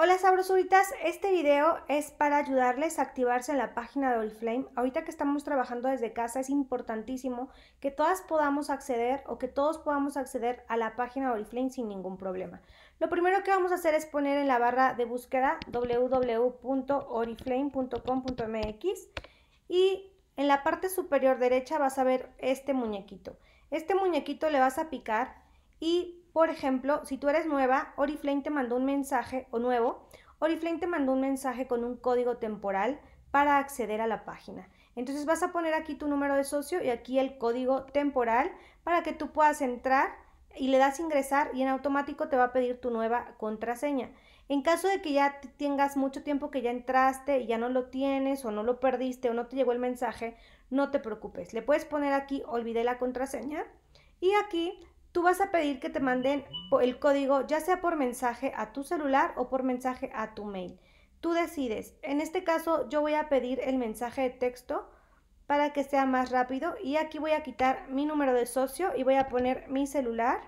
Hola sabrosuritas, este video es para ayudarles a activarse en la página de Oriflame Ahorita que estamos trabajando desde casa es importantísimo que todas podamos acceder o que todos podamos acceder a la página de Oriflame sin ningún problema. Lo primero que vamos a hacer es poner en la barra de búsqueda www.oriflame.com.mx y en la parte superior derecha vas a ver este muñequito. Este muñequito le vas a picar y, por ejemplo, si tú eres nueva, Oriflame te mandó un mensaje, o nuevo, Oriflame te mandó un mensaje con un código temporal para acceder a la página. Entonces vas a poner aquí tu número de socio y aquí el código temporal para que tú puedas entrar y le das ingresar y en automático te va a pedir tu nueva contraseña. En caso de que ya tengas mucho tiempo que ya entraste y ya no lo tienes o no lo perdiste o no te llegó el mensaje, no te preocupes. Le puedes poner aquí olvidé la contraseña y aquí Tú vas a pedir que te manden el código ya sea por mensaje a tu celular o por mensaje a tu mail. Tú decides. En este caso yo voy a pedir el mensaje de texto para que sea más rápido y aquí voy a quitar mi número de socio y voy a poner mi celular.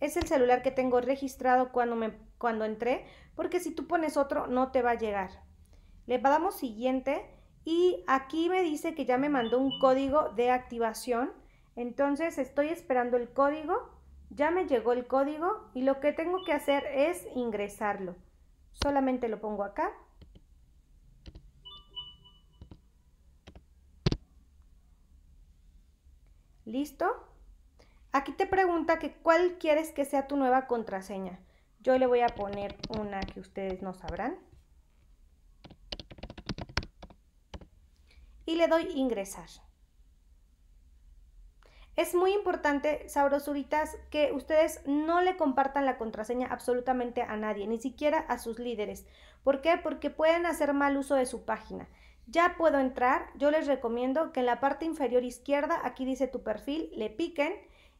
Es el celular que tengo registrado cuando, me, cuando entré porque si tú pones otro no te va a llegar. Le damos siguiente y aquí me dice que ya me mandó un código de activación entonces estoy esperando el código, ya me llegó el código y lo que tengo que hacer es ingresarlo. Solamente lo pongo acá. ¿Listo? Aquí te pregunta que cuál quieres que sea tu nueva contraseña. Yo le voy a poner una que ustedes no sabrán. Y le doy ingresar. Es muy importante, sabrosuritas, que ustedes no le compartan la contraseña absolutamente a nadie, ni siquiera a sus líderes. ¿Por qué? Porque pueden hacer mal uso de su página. Ya puedo entrar, yo les recomiendo que en la parte inferior izquierda, aquí dice tu perfil, le piquen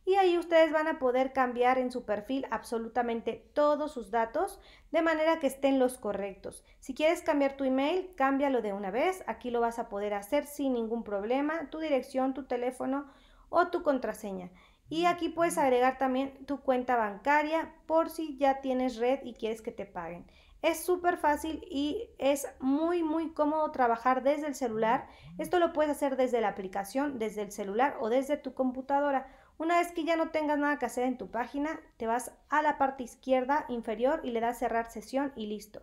y ahí ustedes van a poder cambiar en su perfil absolutamente todos sus datos de manera que estén los correctos. Si quieres cambiar tu email, cámbialo de una vez, aquí lo vas a poder hacer sin ningún problema, tu dirección, tu teléfono, o tu contraseña. Y aquí puedes agregar también tu cuenta bancaria por si ya tienes red y quieres que te paguen. Es súper fácil y es muy muy cómodo trabajar desde el celular. Esto lo puedes hacer desde la aplicación, desde el celular o desde tu computadora. Una vez que ya no tengas nada que hacer en tu página, te vas a la parte izquierda inferior y le das cerrar sesión y listo.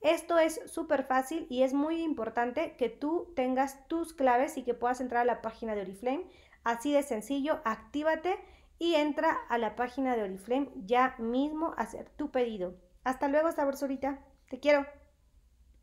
Esto es súper fácil y es muy importante que tú tengas tus claves y que puedas entrar a la página de Oriflame. Así de sencillo, actívate y entra a la página de Oriflame ya mismo a hacer tu pedido. Hasta luego, sabrosurita. Te quiero.